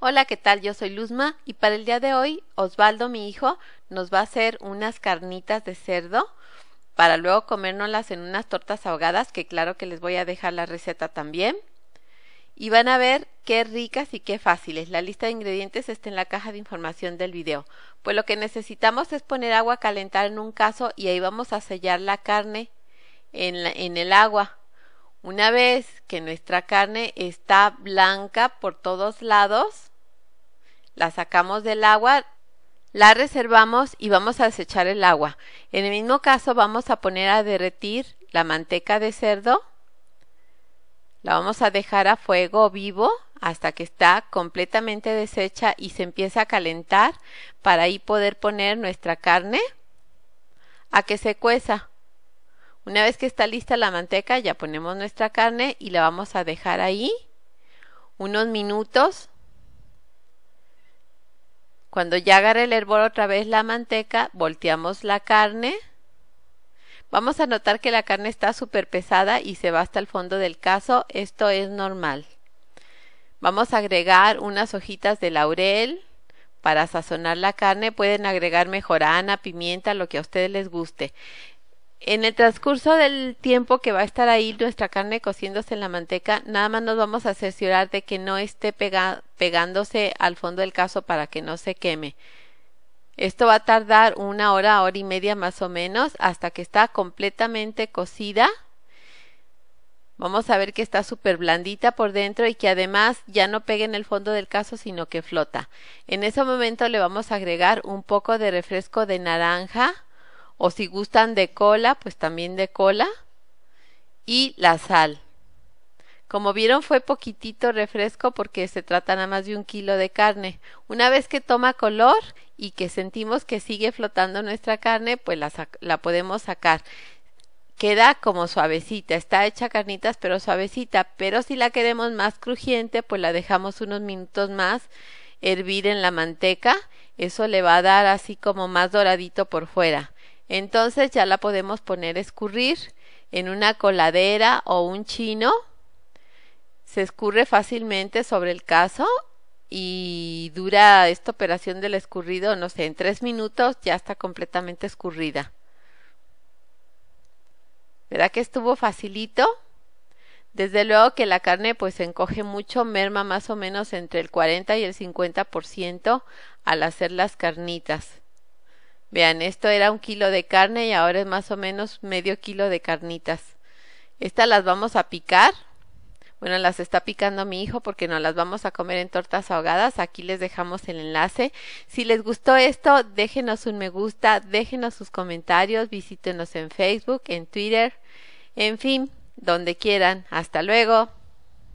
Hola, ¿qué tal? Yo soy Luzma y para el día de hoy Osvaldo, mi hijo, nos va a hacer unas carnitas de cerdo para luego comérnoslas en unas tortas ahogadas, que claro que les voy a dejar la receta también. Y van a ver qué ricas y qué fáciles. La lista de ingredientes está en la caja de información del video. Pues lo que necesitamos es poner agua a calentar en un caso y ahí vamos a sellar la carne en, en el agua. Una vez que nuestra carne está blanca por todos lados, la sacamos del agua, la reservamos y vamos a desechar el agua. En el mismo caso vamos a poner a derretir la manteca de cerdo. La vamos a dejar a fuego vivo hasta que está completamente deshecha y se empieza a calentar para ahí poder poner nuestra carne a que se cueza. Una vez que está lista la manteca, ya ponemos nuestra carne y la vamos a dejar ahí unos minutos. Cuando ya agarre el hervor otra vez la manteca, volteamos la carne. Vamos a notar que la carne está súper pesada y se va hasta el fondo del caso. Esto es normal. Vamos a agregar unas hojitas de laurel para sazonar la carne. Pueden agregar mejorana, pimienta, lo que a ustedes les guste en el transcurso del tiempo que va a estar ahí nuestra carne cociéndose en la manteca, nada más nos vamos a asesorar de que no esté pegándose al fondo del caso para que no se queme. Esto va a tardar una hora, hora y media más o menos, hasta que está completamente cocida. Vamos a ver que está súper blandita por dentro y que además ya no pegue en el fondo del caso, sino que flota. En ese momento le vamos a agregar un poco de refresco de naranja o si gustan de cola, pues también de cola y la sal. Como vieron fue poquitito refresco porque se trata nada más de un kilo de carne. Una vez que toma color y que sentimos que sigue flotando nuestra carne, pues la, la podemos sacar. Queda como suavecita, está hecha carnitas pero suavecita, pero si la queremos más crujiente, pues la dejamos unos minutos más hervir en la manteca, eso le va a dar así como más doradito por fuera. Entonces ya la podemos poner a escurrir en una coladera o un chino. Se escurre fácilmente sobre el caso y dura esta operación del escurrido, no sé, en tres minutos ya está completamente escurrida. ¿Verdad que estuvo facilito? Desde luego que la carne pues se encoge mucho, merma más o menos entre el 40 y el 50% al hacer las carnitas. Vean, esto era un kilo de carne y ahora es más o menos medio kilo de carnitas. Estas las vamos a picar. Bueno, las está picando mi hijo porque no las vamos a comer en tortas ahogadas. Aquí les dejamos el enlace. Si les gustó esto, déjenos un me gusta, déjenos sus comentarios, visítenos en Facebook, en Twitter, en fin, donde quieran. Hasta luego.